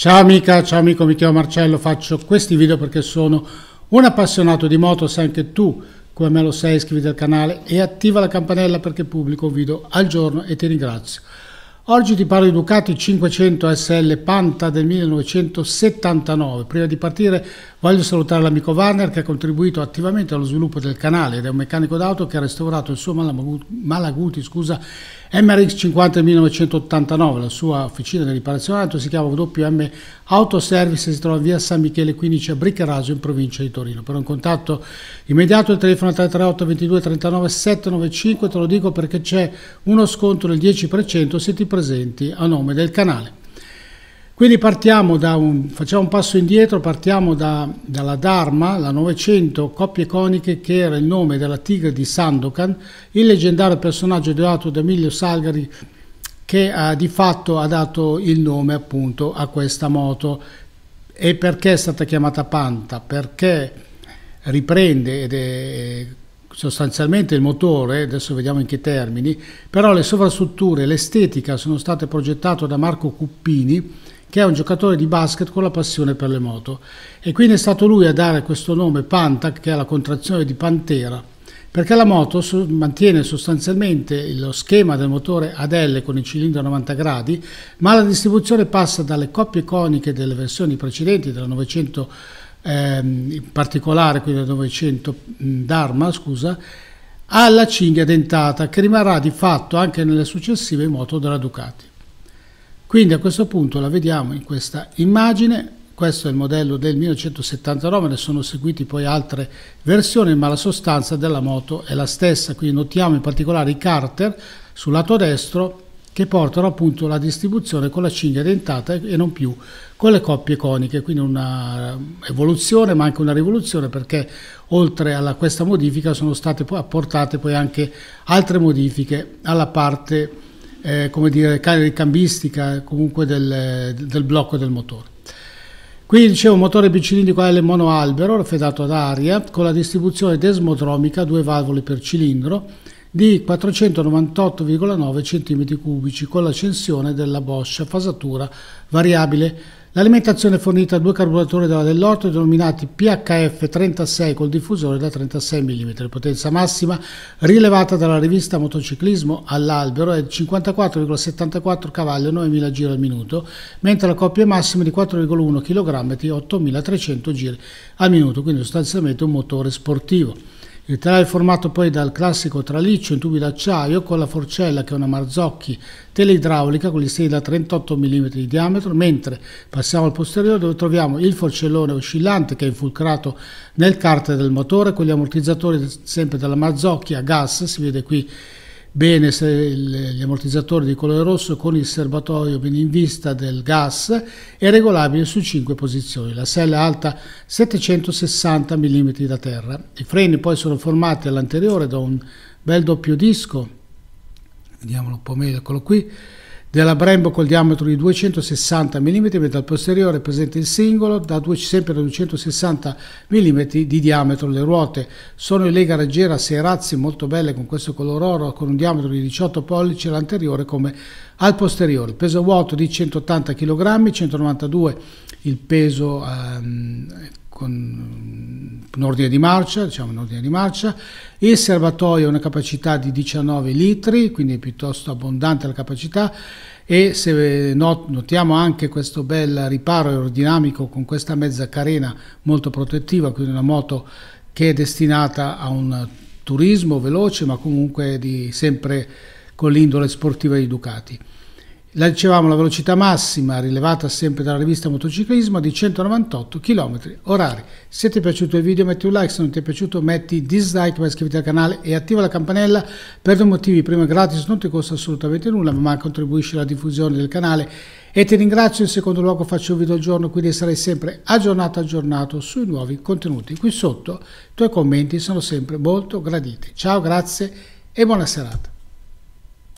Ciao amica, ciao amico, mi chiamo Marcello, faccio questi video perché sono un appassionato di moto, se anche tu come me lo sei iscriviti al canale e attiva la campanella perché pubblico un video al giorno e ti ringrazio. Oggi ti parlo di Ducati 500 SL Panta del 1979. Prima di partire voglio salutare l'amico Warner che ha contribuito attivamente allo sviluppo del canale ed è un meccanico d'auto che ha restaurato il suo Malaguti, Malaguti scusa, MRX 50 del 1989. La sua officina di riparazione auto si chiama WM Auto Service e si trova in via San Michele 15 a Briccaraso in provincia di Torino. Per un contatto immediato il telefono 338 22 39 795 te lo dico perché c'è uno sconto del 10% se ti presenti presenti a nome del canale. Quindi partiamo da un, facciamo un passo indietro, partiamo da, dalla Dharma, la 900, coppie coniche che era il nome della tigre di Sandokan, il leggendario personaggio ideato da Emilio Salgari che ha, eh, di fatto ha dato il nome appunto a questa moto. E perché è stata chiamata Panta? Perché riprende ed è sostanzialmente il motore, adesso vediamo in che termini, però le sovrastrutture, l'estetica sono state progettate da Marco Cuppini, che è un giocatore di basket con la passione per le moto. E quindi è stato lui a dare questo nome Pantac, che è la contrazione di Pantera, perché la moto mantiene sostanzialmente lo schema del motore ad L con il cilindro a 90 gradi, ma la distribuzione passa dalle coppie coniche delle versioni precedenti della 900 ehm, in particolare quindi del Novecento, mm, Dharma, scusa, alla cinghia dentata che rimarrà di fatto anche nelle successive moto della Ducati. Quindi a questo punto la vediamo in questa immagine, questo è il modello del 1979, ne sono seguiti poi altre versioni, ma la sostanza della moto è la stessa, quindi notiamo in particolare i carter sul lato destro che portano appunto la distribuzione con la cinghia dentata e non più con le coppie coniche, quindi una evoluzione ma anche una rivoluzione perché oltre a questa modifica sono state apportate poi anche altre modifiche alla parte eh, come dire, cambistica comunque del, del blocco del motore. Qui dicevo motore bicilindrico AL monoalbero fedato ad aria con la distribuzione desmodromica, due valvole per cilindro di 498,9 cm3 con l'accensione della boscia fasatura variabile. L'alimentazione è fornita a due carburatori della Dell'Orto denominati PHF 36 col diffusore da 36 mm. Potenza massima rilevata dalla rivista Motociclismo all'albero è di 54,74 cavalli 9000 giri al minuto, mentre la coppia massima è di 4,1 kg e 8300 giri al minuto, quindi sostanzialmente un motore sportivo. Il telai è formato poi dal classico traliccio in tubi d'acciaio con la forcella che è una Marzocchi teleidraulica con gli steli da 38 mm di diametro, mentre passiamo al posteriore dove troviamo il forcellone oscillante che è infulcrato nel carter del motore con gli ammortizzatori sempre della Marzocchi a gas, si vede qui bene gli ammortizzatori di colore rosso con il serbatoio ben in vista del gas è regolabile su 5 posizioni, la sella è alta 760 mm da terra. I freni poi sono formati all'anteriore da un bel doppio disco, vediamolo un po' meglio, eccolo qui, della Brembo col diametro di 260 mm, mentre al posteriore è presente il singolo da due, sempre da 260 mm di diametro. Le ruote sono in lega 6 razzi, molto belle con questo color oro, con un diametro di 18 pollici l'anteriore come al posteriore. peso vuoto di 180 kg, 192 il peso ehm, con un ordine di marcia, diciamo un ordine di marcia, il serbatoio ha una capacità di 19 litri, quindi è piuttosto abbondante la capacità e se notiamo anche questo bel riparo aerodinamico con questa mezza carena molto protettiva, quindi una moto che è destinata a un turismo veloce ma comunque di, sempre con l'indole sportiva di Ducati. La dicevamo la velocità massima, rilevata sempre dalla rivista Motociclismo, di 198 km orari. Se ti è piaciuto il video metti un like, se non ti è piaciuto metti dislike per iscriverti al canale e attiva la campanella per due motivi. Primo gratis, non ti costa assolutamente nulla, ma contribuisci alla diffusione del canale. E ti ringrazio, in secondo luogo faccio un video al giorno, quindi sarai sempre aggiornato, aggiornato sui nuovi contenuti. Qui sotto i tuoi commenti sono sempre molto graditi. Ciao, grazie e buona serata.